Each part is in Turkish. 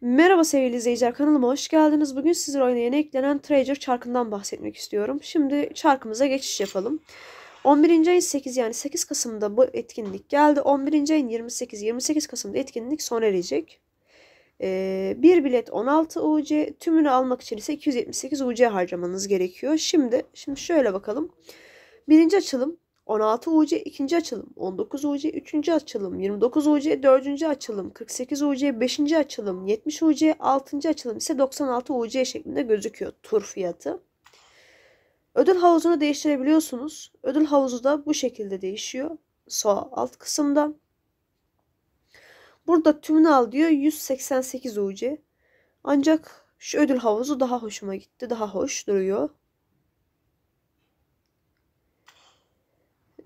Merhaba sevgili izleyiciler kanalıma hoş geldiniz. Bugün sizlere oyuna eklenen Treasure çarkından bahsetmek istiyorum. Şimdi çarkımıza geçiş yapalım. 11. ayın 8 yani 8 Kasım'da bu etkinlik geldi. 11. ayın 28 28 Kasım'da etkinlik sona erecek. Ee, bir bilet 16 UC tümünü almak için ise 278 UC harcamanız gerekiyor. Şimdi şimdi şöyle bakalım. Birinci açılım 16 UC 2. açılım, 19 UC 3. açılım, 29 UC 4. açılım, 48 UC 5. açılım, 70 UC 6. açılım ise 96 UC şeklinde gözüküyor tur fiyatı. Ödül havuzunu değiştirebiliyorsunuz. Ödül havuzu da bu şekilde değişiyor. Sağ alt kısımda. Burada tümünü al diyor 188 UC. Ancak şu ödül havuzu daha hoşuma gitti. Daha hoş duruyor.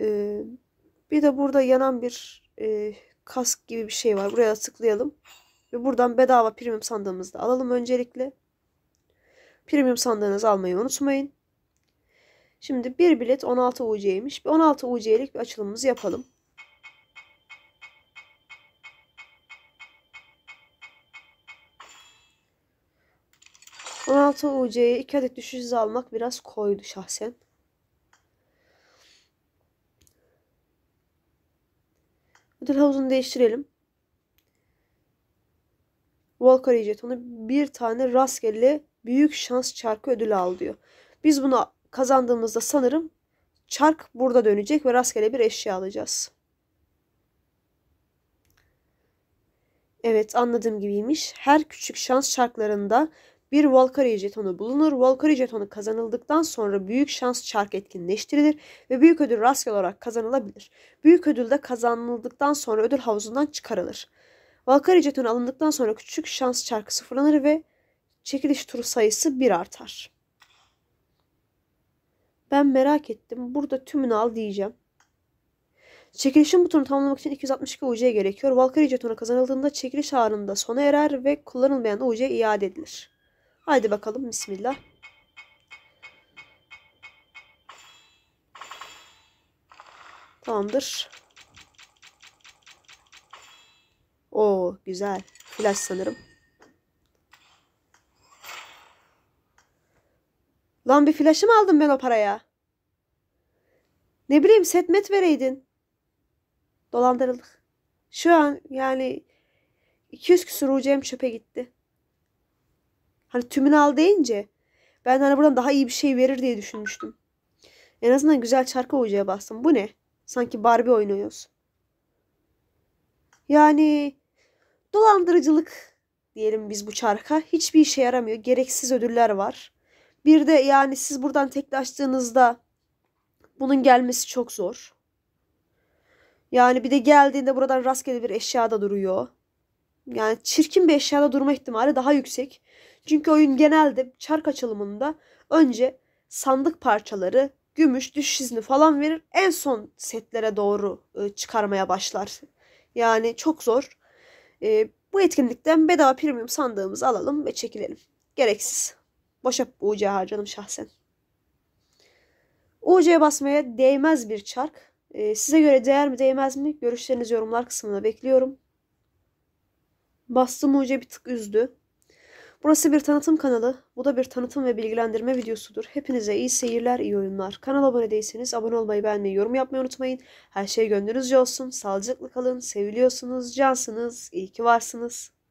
Ee, bir de burada yanan bir e, kask gibi bir şey var. Buraya tıklayalım. Ve buradan bedava premium sandığımızı da alalım öncelikle. Premium sandığınızı almayı unutmayın. Şimdi bir bilet 16 UC'ymiş. 16 UC'lik bir açılımımızı yapalım. UC'ye iki adet düşüş almak biraz koydu şahsen. Ödül havuzunu değiştirelim. Volker jetonu bir tane rastgele büyük şans çarkı ödülü al diyor. Biz bunu kazandığımızda sanırım çark burada dönecek ve rastgele bir eşya alacağız. Evet anladığım gibiymiş. Her küçük şans çarklarında bir Valkyrie jetonu bulunur. Valkyrie jetonu kazanıldıktan sonra büyük şans çark etkinleştirilir ve büyük ödül rastgele olarak kazanılabilir. Büyük ödül de kazanıldıktan sonra ödül havuzundan çıkarılır. Valkyrie jetonu alındıktan sonra küçük şans çarkı sıfırlanır ve çekiliş turu sayısı 1 artar. Ben merak ettim. Burada tümünü al diyeceğim. Çekilişin butonu tamamlamak için 262 UC gerekiyor. Valkyrie jetonu kazanıldığında çekiliş anında sona erer ve kullanılmayan UC iade edilir. Haydi bakalım bismillah. Tamamdır. O güzel. Flash sanırım. Lan bir flash'ı mı aldım ben o paraya? Ne bileyim setmet vereydin. Dolandırıldık. Şu an yani 200 küsur UCM çöpe gitti. Hani tümünü al deyince ben hani buradan daha iyi bir şey verir diye düşünmüştüm. En azından güzel çarka hocaya bastım. Bu ne? Sanki Barbie oynuyoruz. Yani dolandırıcılık diyelim biz bu çarka. Hiçbir işe yaramıyor. Gereksiz ödüller var. Bir de yani siz buradan teklaştığınızda bunun gelmesi çok zor. Yani bir de geldiğinde buradan rastgele bir eşyada duruyor. Yani çirkin bir eşyada durma ihtimali daha yüksek. Çünkü oyun genelde çark açılımında önce sandık parçaları, gümüş, düşüş izni falan verir. En son setlere doğru e, çıkarmaya başlar. Yani çok zor. E, bu etkinlikten bedava premium sandığımızı alalım ve çekilelim. Gereksiz. Boşa UC harcadım şahsen. UC'ye basmaya değmez bir çark. E, size göre değer mi değmez mi? Görüşlerinizi yorumlar kısmına bekliyorum. Bastım UC bir tık üzdü. Burası bir tanıtım kanalı. Bu da bir tanıtım ve bilgilendirme videosudur. Hepinize iyi seyirler, iyi oyunlar. Kanala abone değilseniz abone olmayı, beğenmeyi, yorum yapmayı unutmayın. Her şey gönlünüzce olsun. Sağlıcakla kalın. Seviliyorsunuz, cansınız. İyi ki varsınız.